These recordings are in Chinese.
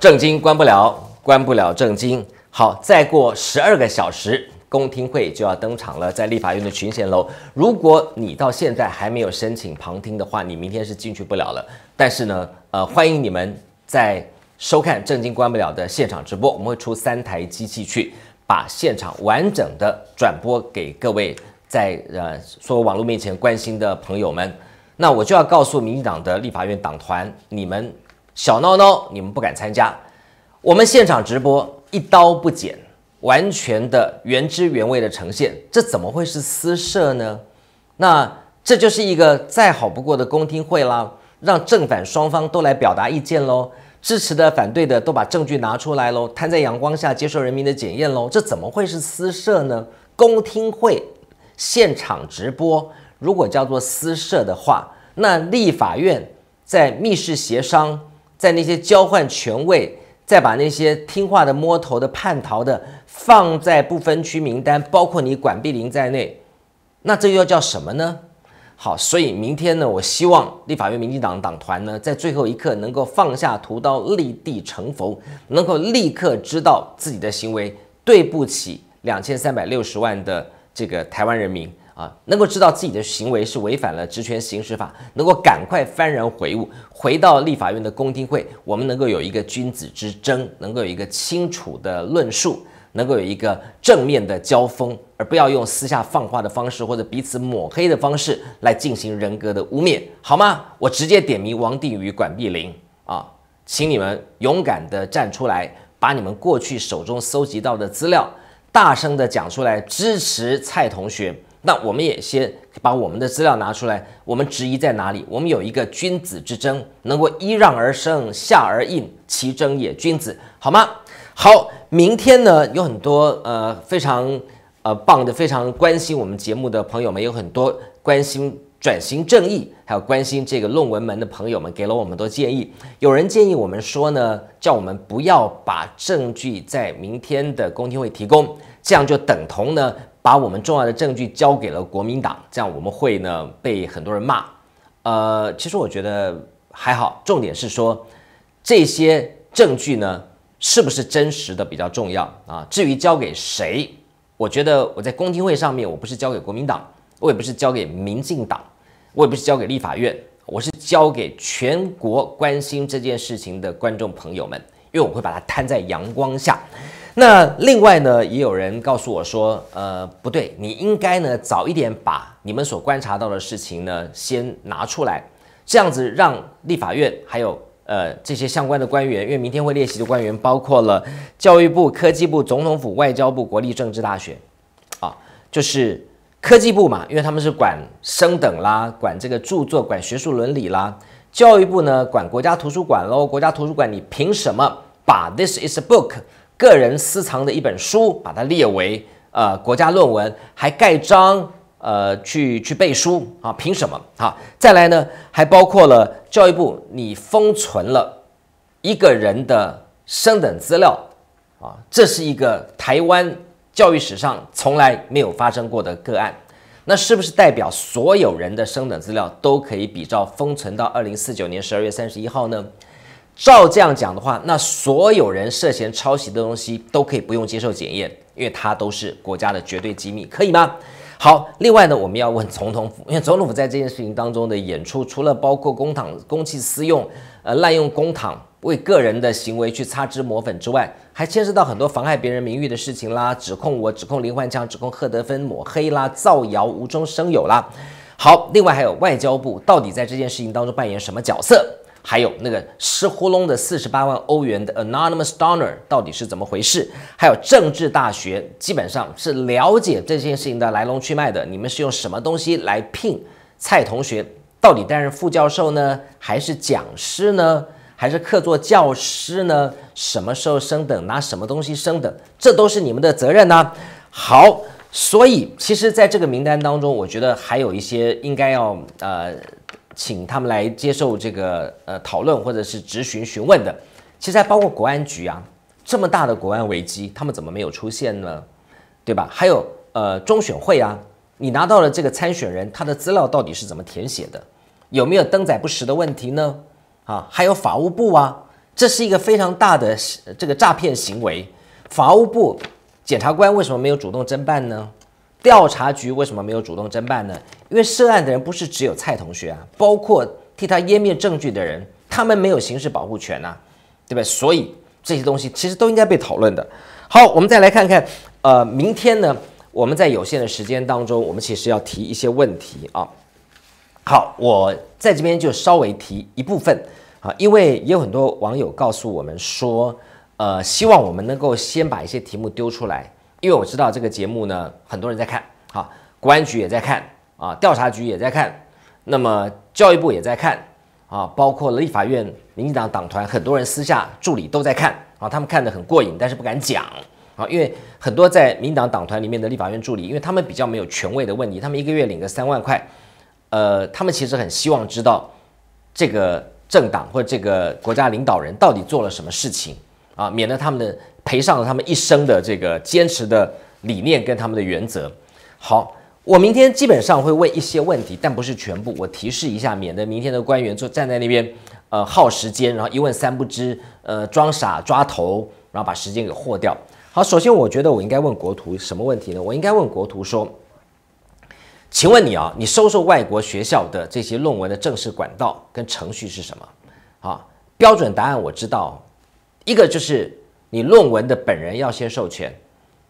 正经关不了，关不了正经。好，再过十二个小时，公听会就要登场了，在立法院的群贤楼。如果你到现在还没有申请旁听的话，你明天是进去不了了。但是呢，呃，欢迎你们在收看正经关不了的现场直播。我们会出三台机器去把现场完整的转播给各位在呃所有网络面前关心的朋友们。那我就要告诉民进党的立法院党团，你们。小闹闹，你们不敢参加，我们现场直播，一刀不剪，完全的原汁原味的呈现，这怎么会是私设呢？那这就是一个再好不过的公听会啦，让正反双方都来表达意见喽，支持的、反对的都把证据拿出来喽，摊在阳光下接受人民的检验喽，这怎么会是私设呢？公听会现场直播，如果叫做私设的话，那立法院在密室协商。在那些交换权位，再把那些听话的、摸头的、叛逃的放在不分区名单，包括你管碧林在内，那这又叫什么呢？好，所以明天呢，我希望立法院民进党党团呢，在最后一刻能够放下屠刀，立地成佛，能够立刻知道自己的行为对不起两千三百六十万的这个台湾人民。啊，能够知道自己的行为是违反了职权行使法，能够赶快幡然悔悟，回到立法院的公听会，我们能够有一个君子之争，能够有一个清楚的论述，能够有一个正面的交锋，而不要用私下放话的方式或者彼此抹黑的方式来进行人格的污蔑，好吗？我直接点名王定宇、管碧玲啊，请你们勇敢的站出来，把你们过去手中搜集到的资料大声的讲出来，支持蔡同学。那我们也先把我们的资料拿出来，我们质疑在哪里？我们有一个君子之争，能够揖让而生，下而应其争也，君子好吗？好，明天呢，有很多呃非常呃棒的、非常关心我们节目的朋友们，有很多关心转型正义，还有关心这个论文门的朋友们，给了我们多建议。有人建议我们说呢，叫我们不要把证据在明天的公听会提供，这样就等同呢。把我们重要的证据交给了国民党，这样我们会呢被很多人骂。呃，其实我觉得还好。重点是说，这些证据呢是不是真实的比较重要啊？至于交给谁，我觉得我在公听会上面，我不是交给国民党，我也不是交给民进党，我也不是交给立法院，我是交给全国关心这件事情的观众朋友们，因为我会把它摊在阳光下。那另外呢，也有人告诉我说，呃，不对，你应该呢早一点把你们所观察到的事情呢先拿出来，这样子让立法院还有呃这些相关的官员，因为明天会列席的官员包括了教育部、科技部、总统府、外交部、国立政治大学，啊，就是科技部嘛，因为他们是管升等啦，管这个著作、管学术伦理啦，教育部呢管国家图书馆喽，国家图书馆你凭什么把 This is a book。个人私藏的一本书，把它列为呃国家论文，还盖章，呃去去背书啊？凭什么啊？再来呢，还包括了教育部你封存了一个人的生等资料啊，这是一个台湾教育史上从来没有发生过的个案，那是不是代表所有人的生等资料都可以比照封存到二零四九年十二月三十一号呢？照这样讲的话，那所有人涉嫌抄袭的东西都可以不用接受检验，因为它都是国家的绝对机密，可以吗？好，另外呢，我们要问总统府，因为总统府在这件事情当中的演出，除了包括公堂公器私用，呃，滥用工堂为个人的行为去擦脂抹粉之外，还牵涉到很多妨害别人名誉的事情啦，指控我，指控林焕强，指控贺德芬抹黑啦，造谣无中生有啦。好，另外还有外交部到底在这件事情当中扮演什么角色？还有那个湿乎隆的四十八万欧元的 anonymous donor 到底是怎么回事？还有政治大学基本上是了解这件事情的来龙去脉的。你们是用什么东西来聘蔡同学？到底担任副教授呢，还是讲师呢，还是客座教师呢？什么时候升等？拿什么东西升等？这都是你们的责任呢。好，所以其实在这个名单当中，我觉得还有一些应该要呃。请他们来接受这个呃讨论或者是质询询问的，其实还包括国安局啊，这么大的国安危机，他们怎么没有出现呢？对吧？还有呃中选会啊，你拿到了这个参选人他的资料到底是怎么填写的？有没有登载不实的问题呢？啊，还有法务部啊，这是一个非常大的这个诈骗行为，法务部检察官为什么没有主动侦办呢？调查局为什么没有主动侦办呢？因为涉案的人不是只有蔡同学啊，包括替他湮灭证据的人，他们没有刑事保护权呐，对不对？所以这些东西其实都应该被讨论的。好，我们再来看看，呃，明天呢，我们在有限的时间当中，我们其实要提一些问题啊。好，我在这边就稍微提一部分啊，因为也有很多网友告诉我们说，呃，希望我们能够先把一些题目丢出来。因为我知道这个节目呢，很多人在看，啊，国安局也在看，啊，调查局也在看，那么教育部也在看，啊，包括立法院民进党党团很多人私下助理都在看，啊，他们看得很过瘾，但是不敢讲，啊，因为很多在民进党党团里面的立法院助理，因为他们比较没有权位的问题，他们一个月领个三万块，呃，他们其实很希望知道这个政党或这个国家领导人到底做了什么事情，啊，免得他们的。赔上了他们一生的这个坚持的理念跟他们的原则。好，我明天基本上会问一些问题，但不是全部。我提示一下，免得明天的官员就站在那边，呃，耗时间，然后一问三不知，呃，装傻抓头，然后把时间给豁掉。好，首先我觉得我应该问国图什么问题呢？我应该问国图说，请问你啊，你收受外国学校的这些论文的正式管道跟程序是什么？啊，标准答案我知道，一个就是。你论文的本人要先授权，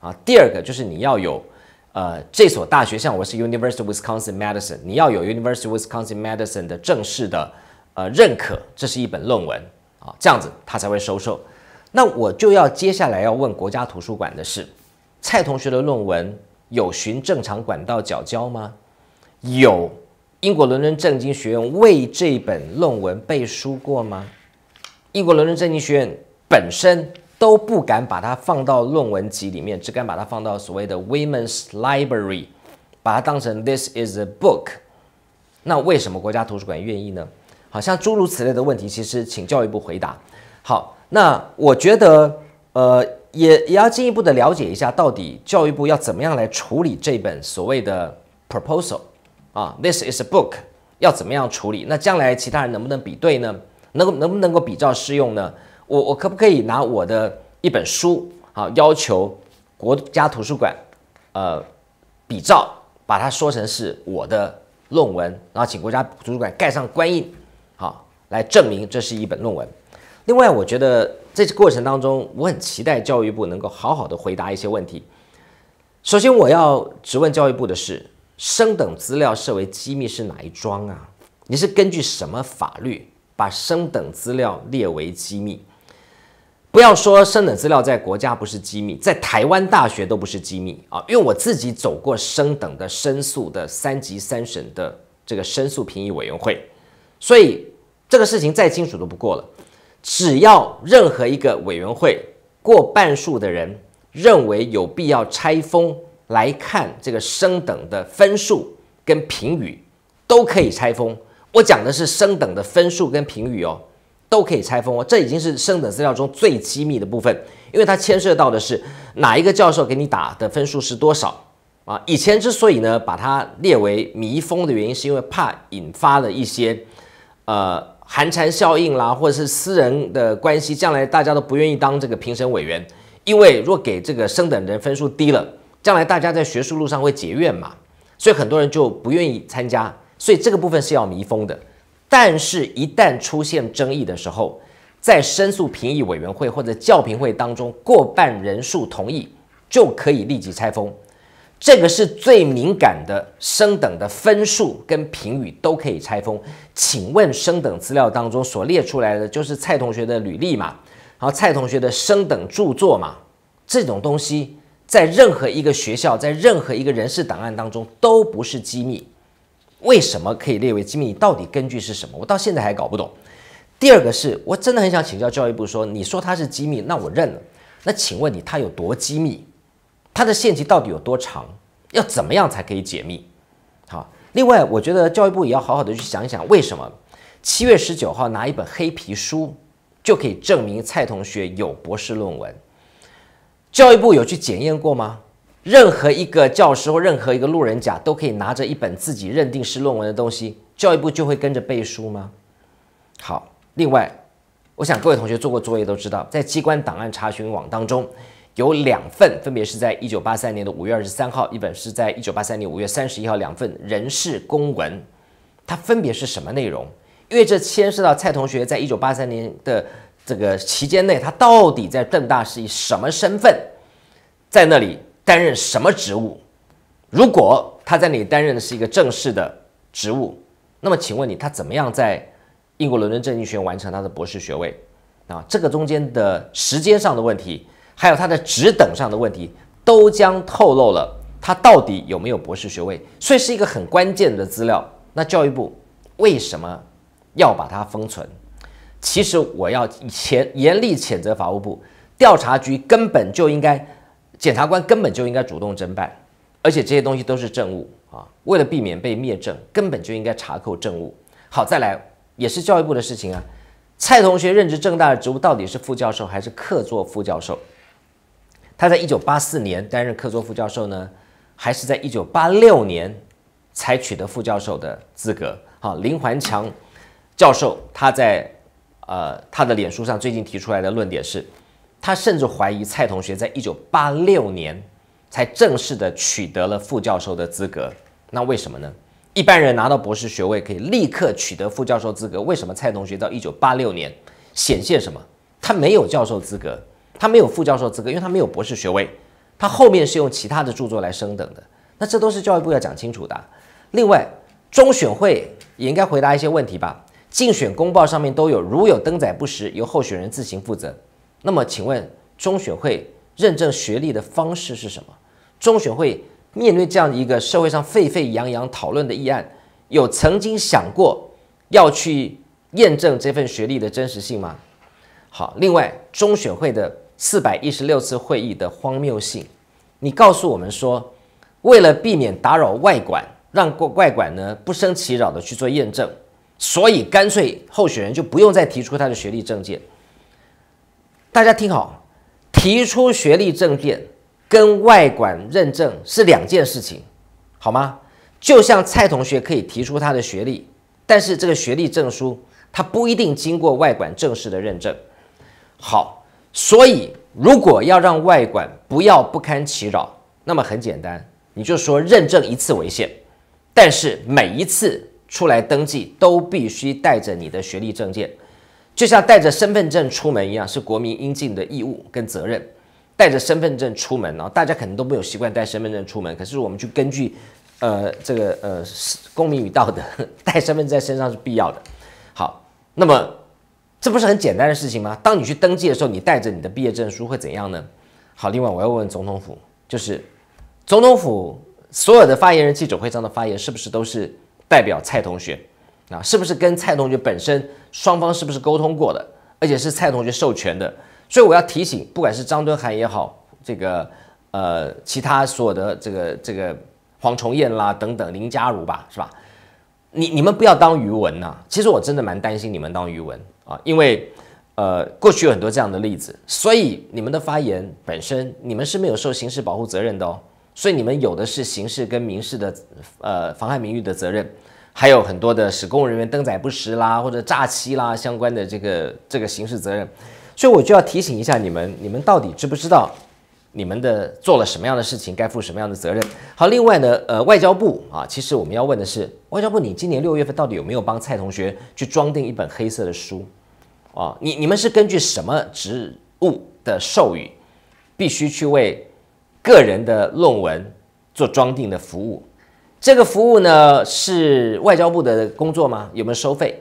啊，第二个就是你要有，呃，这所大学，像我是 University Wisconsin Madison，你要有 University Wisconsin Madison 的正式的，呃，认可，这是一本论文啊，这样子他才会收受。那我就要接下来要问国家图书馆的是，蔡同学的论文有循正常管道缴交吗？有，英国伦敦政经学院为这本论文背书过吗？英国伦敦政经学院本身。都不敢把它放到论文集里面，只敢把它放到所谓的 Women's Library，把它当成 This is a book。那为什么国家图书馆愿意呢？好像诸如此类的问题，其实请教育部回答。好，那我觉得，呃，也也要进一步的了解一下，到底教育部要怎么样来处理这本所谓的 Proposal，啊，This is a book，要怎么样处理？那将来其他人能不能比对呢？能够能不能够比照适用呢？我我可不可以拿我的一本书，好要求国家图书馆，呃，比照把它说成是我的论文，然后请国家图书馆盖上官印，好来证明这是一本论文。另外，我觉得在这过程当中，我很期待教育部能够好好的回答一些问题。首先，我要直问教育部的是，升等资料设为机密是哪一桩啊？你是根据什么法律把升等资料列为机密？不要说升等资料在国家不是机密，在台湾大学都不是机密啊，因为我自己走过升等的申诉的三级三审的这个申诉评议委员会，所以这个事情再清楚都不过了。只要任何一个委员会过半数的人认为有必要拆封来看这个升等的分数跟评语，都可以拆封。我讲的是升等的分数跟评语哦。都可以拆封哦，这已经是升等资料中最机密的部分，因为它牵涉到的是哪一个教授给你打的分数是多少啊？以前之所以呢把它列为迷封的原因，是因为怕引发了一些呃寒蝉效应啦，或者是私人的关系，将来大家都不愿意当这个评审委员，因为若给这个升等人分数低了，将来大家在学术路上会结怨嘛，所以很多人就不愿意参加，所以这个部分是要迷封的。但是，一旦出现争议的时候，在申诉评议委员会或者教评会当中过半人数同意，就可以立即拆封。这个是最敏感的升等的分数跟评语都可以拆封。请问升等资料当中所列出来的就是蔡同学的履历嘛？然后蔡同学的升等著作嘛？这种东西在任何一个学校，在任何一个人事档案当中都不是机密。为什么可以列为机密？你到底根据是什么？我到现在还搞不懂。第二个是我真的很想请教教育部，说你说它是机密，那我认了。那请问你它有多机密？它的限期到底有多长？要怎么样才可以解密？好，另外我觉得教育部也要好好的去想一想，为什么七月十九号拿一本黑皮书就可以证明蔡同学有博士论文？教育部有去检验过吗？任何一个教师或任何一个路人甲都可以拿着一本自己认定是论文的东西，教育部就会跟着背书吗？好，另外，我想各位同学做过作业都知道，在机关档案查询网当中有两份，分别是在一九八三年的五月二十三号，一本是在一九八三年五月三十一号，两份人事公文，它分别是什么内容？因为这牵涉到蔡同学在一九八三年的这个期间内，他到底在郑大是以什么身份在那里？担任什么职务？如果他在那里担任的是一个正式的职务，那么请问你他怎么样在英国伦敦政经学院完成他的博士学位？啊，这个中间的时间上的问题，还有他的职等上的问题，都将透露了他到底有没有博士学位，所以是一个很关键的资料。那教育部为什么要把它封存？其实我要前严厉谴责法务部调查局，根本就应该。检察官根本就应该主动侦办，而且这些东西都是证物啊，为了避免被灭证，根本就应该查扣证物。好，再来也是教育部的事情啊。蔡同学任职正大的职务到底是副教授还是客座副教授？他在1984年担任客座副教授呢，还是在1986年才取得副教授的资格？好，林环强教授他在呃他的脸书上最近提出来的论点是。他甚至怀疑蔡同学在一九八六年才正式的取得了副教授的资格，那为什么呢？一般人拿到博士学位可以立刻取得副教授资格，为什么蔡同学到一九八六年显现什么？他没有教授资格，他没有副教授资格，因为他没有博士学位，他后面是用其他的著作来升等的。那这都是教育部要讲清楚的。另外，中选会也应该回答一些问题吧？竞选公报上面都有，如有登载不实，由候选人自行负责。那么，请问中选会认证学历的方式是什么？中选会面对这样一个社会上沸沸扬扬讨论的议案，有曾经想过要去验证这份学历的真实性吗？好，另外，中选会的四百一十六次会议的荒谬性，你告诉我们说，为了避免打扰外管，让过外管呢不生其扰的去做验证，所以干脆候选人就不用再提出他的学历证件。大家听好，提出学历证件跟外管认证是两件事情，好吗？就像蔡同学可以提出他的学历，但是这个学历证书他不一定经过外管正式的认证。好，所以如果要让外管不要不堪其扰，那么很简单，你就说认证一次为限，但是每一次出来登记都必须带着你的学历证件。就像带着身份证出门一样，是国民应尽的义务跟责任。带着身份证出门呢，大家可能都没有习惯带身份证出门。可是我们去根据，呃，这个呃，公民与道德，带身份证在身上是必要的。好，那么这不是很简单的事情吗？当你去登记的时候，你带着你的毕业证书会怎样呢？好，另外我要问总统府，就是总统府所有的发言人记者会上的发言，是不是都是代表蔡同学？啊，是不是跟蔡同学本身双方是不是沟通过的？而且是蔡同学授权的，所以我要提醒，不管是张敦涵也好，这个呃其他所有的这个这个黄崇燕啦等等林佳如吧，是吧？你你们不要当余文呐，其实我真的蛮担心你们当余文啊，因为呃过去有很多这样的例子，所以你们的发言本身你们是没有受刑事保护责任的哦，所以你们有的是刑事跟民事的呃妨害名誉的责任。还有很多的使公务人员登载不实啦，或者诈欺啦相关的这个这个刑事责任，所以我就要提醒一下你们，你们到底知不知道你们的做了什么样的事情，该负什么样的责任？好，另外呢，呃，外交部啊，其实我们要问的是，外交部，你今年六月份到底有没有帮蔡同学去装订一本黑色的书？啊，你你们是根据什么职务的授予，必须去为个人的论文做装订的服务？这个服务呢是外交部的工作吗？有没有收费？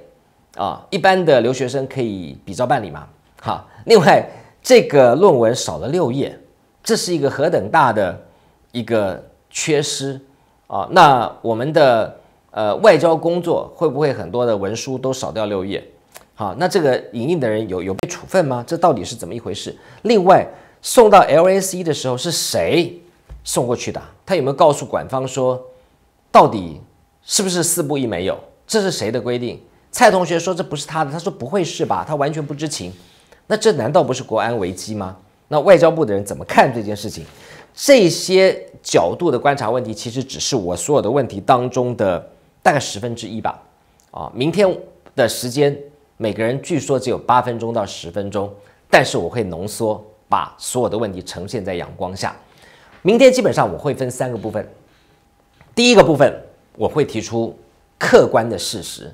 啊，一般的留学生可以比照办理吗？好，另外这个论文少了六页，这是一个何等大的一个缺失啊！那我们的呃外交工作会不会很多的文书都少掉六页？好，那这个影印的人有有被处分吗？这到底是怎么一回事？另外送到 LSE 的时候是谁送过去的？他有没有告诉馆方说？到底是不是四不一没有？这是谁的规定？蔡同学说这不是他的，他说不会是吧？他完全不知情。那这难道不是国安危机吗？那外交部的人怎么看这件事情？这些角度的观察问题，其实只是我所有的问题当中的大概十分之一吧。啊，明天的时间每个人据说只有八分钟到十分钟，但是我会浓缩，把所有的问题呈现在阳光下。明天基本上我会分三个部分。第一个部分我会提出客观的事实，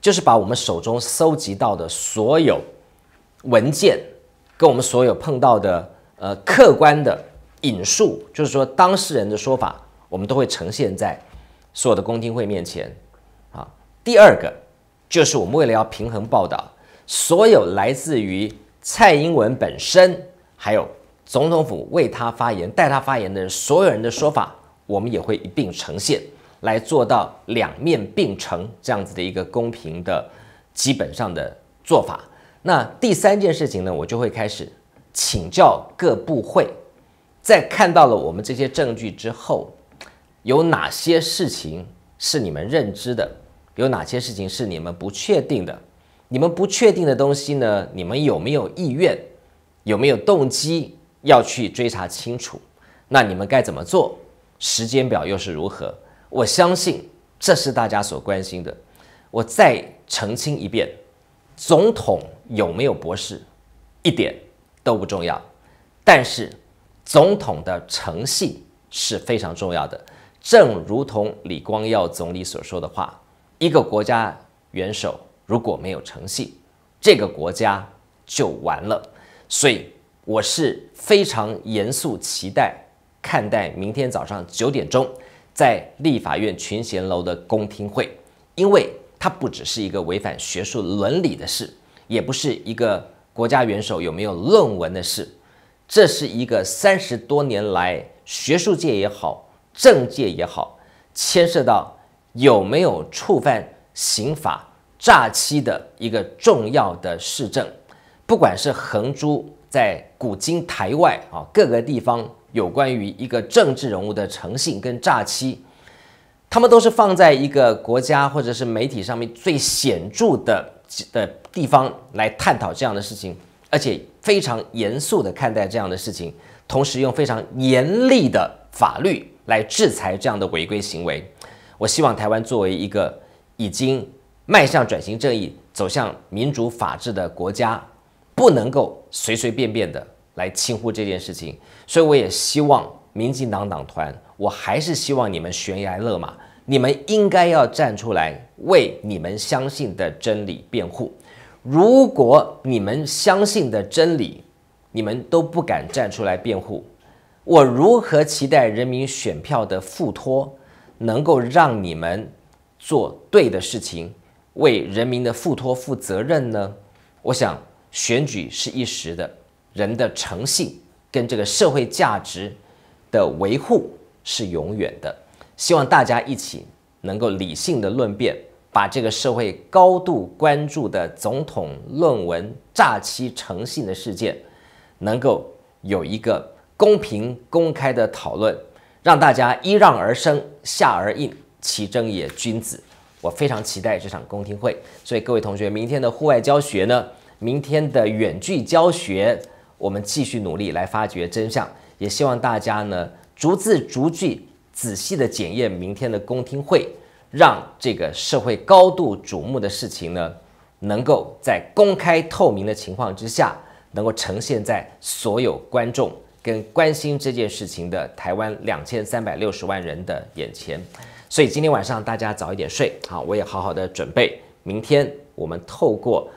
就是把我们手中搜集到的所有文件，跟我们所有碰到的呃客观的引述，就是说当事人的说法，我们都会呈现在所有的公听会面前啊。第二个就是我们为了要平衡报道，所有来自于蔡英文本身，还有总统府为他发言、代他发言的人所有人的说法。我们也会一并呈现，来做到两面并成这样子的一个公平的基本上的做法。那第三件事情呢，我就会开始请教各部会，在看到了我们这些证据之后，有哪些事情是你们认知的，有哪些事情是你们不确定的？你们不确定的东西呢，你们有没有意愿，有没有动机要去追查清楚？那你们该怎么做？时间表又是如何？我相信这是大家所关心的。我再澄清一遍：总统有没有博士，一点都不重要。但是，总统的诚信是非常重要的。正如同李光耀总理所说的话：“一个国家元首如果没有诚信，这个国家就完了。”所以，我是非常严肃期待。看待明天早上九点钟在立法院群贤楼的公听会，因为它不只是一个违反学术伦理的事，也不是一个国家元首有没有论文的事，这是一个三十多年来学术界也好，政界也好，牵涉到有没有触犯刑法诈欺的一个重要的事证，不管是横珠在古今台外啊，各个地方。有关于一个政治人物的诚信跟诈欺，他们都是放在一个国家或者是媒体上面最显著的的地方来探讨这样的事情，而且非常严肃的看待这样的事情，同时用非常严厉的法律来制裁这样的违规行为。我希望台湾作为一个已经迈向转型正义、走向民主法治的国家，不能够随随便便的。来轻忽这件事情，所以我也希望民进党党团，我还是希望你们悬崖勒马，你们应该要站出来为你们相信的真理辩护。如果你们相信的真理，你们都不敢站出来辩护，我如何期待人民选票的附托能够让你们做对的事情，为人民的附托负责任呢？我想选举是一时的。人的诚信跟这个社会价值的维护是永远的，希望大家一起能够理性的论辩，把这个社会高度关注的总统论文诈欺诚信的事件，能够有一个公平公开的讨论，让大家依让而生，下而应其争也君子。我非常期待这场公听会，所以各位同学，明天的户外教学呢，明天的远距教学。我们继续努力来发掘真相，也希望大家呢逐字逐句仔细的检验明天的公听会，让这个社会高度瞩目的事情呢，能够在公开透明的情况之下，能够呈现在所有观众跟关心这件事情的台湾两千三百六十万人的眼前。所以今天晚上大家早一点睡啊，我也好好的准备明天我们透过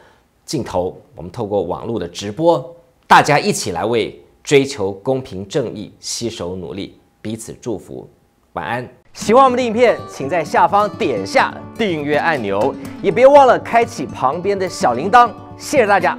镜头，我们透过网络的直播。大家一起来为追求公平正义携手努力，彼此祝福，晚安。喜欢我们的影片，请在下方点下订阅按钮，也别忘了开启旁边的小铃铛。谢谢大家。